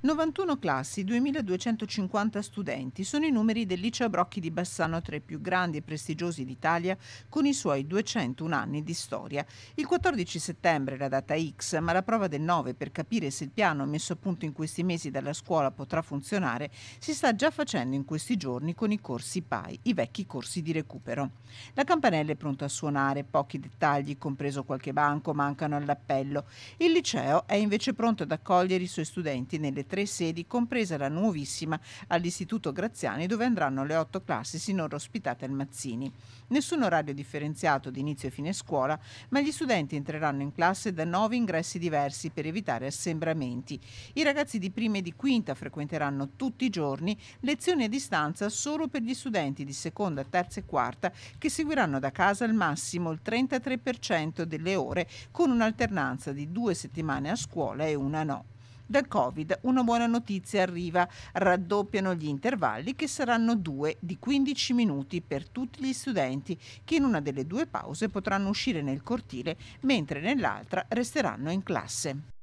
91 classi, 2250 studenti sono i numeri del liceo Brocchi di Bassano, tra i più grandi e prestigiosi d'Italia, con i suoi 201 anni di storia. Il 14 settembre è la data X, ma la prova del 9 per capire se il piano messo a punto in questi mesi dalla scuola potrà funzionare si sta già facendo in questi giorni con i corsi PAI, i vecchi corsi di recupero. La campanella è pronta a suonare, pochi dettagli, compreso qualche banco, mancano all'appello. Il liceo è invece pronto ad accogliere i suoi studenti nelle tre sedi, compresa la nuovissima all'Istituto Graziani, dove andranno le otto classi sinora ospitate al Mazzini. Nessun orario differenziato di inizio e fine scuola, ma gli studenti entreranno in classe da nove ingressi diversi per evitare assembramenti. I ragazzi di prima e di quinta frequenteranno tutti i giorni lezioni a distanza solo per gli studenti di seconda, terza e quarta che seguiranno da casa al massimo il 33% delle ore con un'alternanza di due settimane a scuola e una no del Covid. Una buona notizia arriva, raddoppiano gli intervalli che saranno due di 15 minuti per tutti gli studenti che in una delle due pause potranno uscire nel cortile mentre nell'altra resteranno in classe.